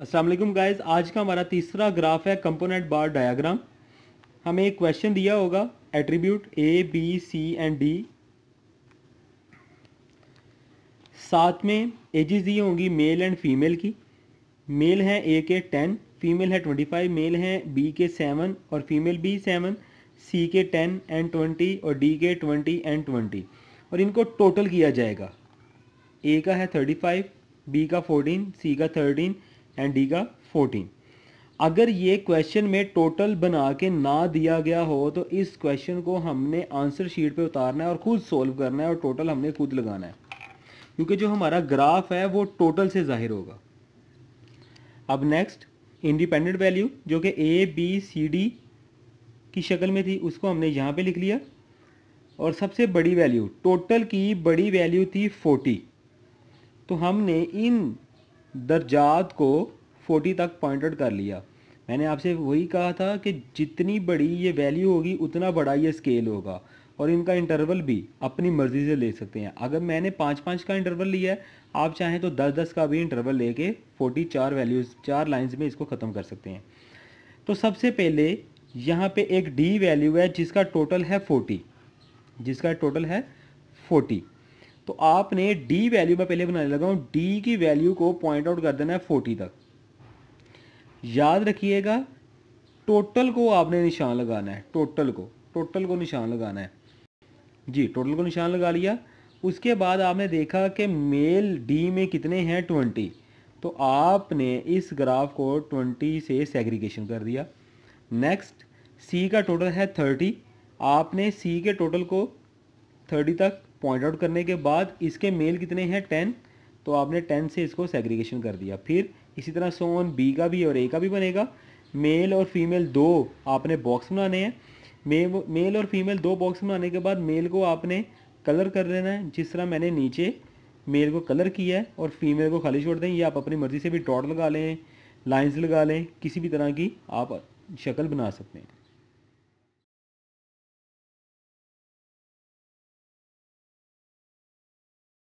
Aslam guys आज का हमारा तीसरा ग्राफ है कंपोनेंट बार डायाग्राम हमें एक क्वेश्चन दिया होगा attribute A B C and D साथ में एजेस दी होंगी मेल एंड फीमेल की मेल है ए के टेन फीमेल है ट्वेंटी फाइव मेल है बी के सेवन और फीमेल बी सेवन सी के टेन एंड ट्वेंटी और डी के ट्वेंटी एंड ट्वेंटी और इनको टोटल किया जाएगा ए का है थर्टी फाइव बी का फोर्टीन सी का थर्टीन एंड डी का फोर्टीन अगर ये क्वेश्चन में टोटल बना के ना दिया गया हो तो इस क्वेश्चन को हमने आंसर शीट पे उतारना है और खुद सॉल्व करना है और टोटल हमने खुद लगाना है क्योंकि जो हमारा ग्राफ है वो टोटल से जाहिर होगा अब नेक्स्ट इंडिपेंडेंट वैल्यू जो कि ए बी सी डी की शक्ल में थी उसको हमने यहाँ पे लिख लिया और सबसे बड़ी वैल्यू टोटल की बड़ी वैल्यू थी 40 तो हमने इन दर्जात को फोर्टी तक पॉइंटेड कर लिया मैंने आपसे वही कहा था कि जितनी बड़ी ये वैल्यू होगी उतना बड़ा ये स्केल होगा और इनका इंटरवल भी अपनी मर्ज़ी से ले सकते हैं अगर मैंने पाँच पाँच का इंटरवल लिया है आप चाहें तो दस दस का भी इंटरवल लेके फोर्टी चार वैल्यूज़ चार लाइंस में इसको ख़त्म कर सकते हैं तो सबसे पहले यहाँ पे एक डी वैल्यू है जिसका टोटल है फोर्टी जिसका टोटल है फोर्टी तो आपने डी वैल्यू में पहले बनाने लगा हूँ डी की वैल्यू को पॉइंट आउट कर देना है फोर्टी तक याद रखिएगा टोटल को आपने निशान लगाना है टोटल को टोटल को निशान लगाना है जी टोटल को निशान लगा लिया उसके बाद आपने देखा कि मेल डी में कितने हैं ट्वेंटी तो आपने इस ग्राफ को ट्वेंटी से सेग्रीगेशन कर दिया नेक्स्ट सी का टोटल है थर्टी आपने सी के टोटल को थर्टी तक पॉइंट आउट करने के बाद इसके मेल कितने हैं टेन तो आपने टेन से इसको सेग्रीगेशन कर दिया फिर इसी तरह सोन बी का भी और ए का भी बनेगा मेल और फीमेल दो आपने बॉक्स बनाने हैं मेल मेल और फीमेल दो बॉक्स बनाने के बाद मेल को आपने कलर कर देना है जिस तरह मैंने नीचे मेल को कलर किया है और फीमेल को खाली छोड़ दें या आप अपनी मर्ज़ी से भी डॉट लगा लें लाइंस लगा लें किसी भी तरह की आप शक्ल बना सकते हैं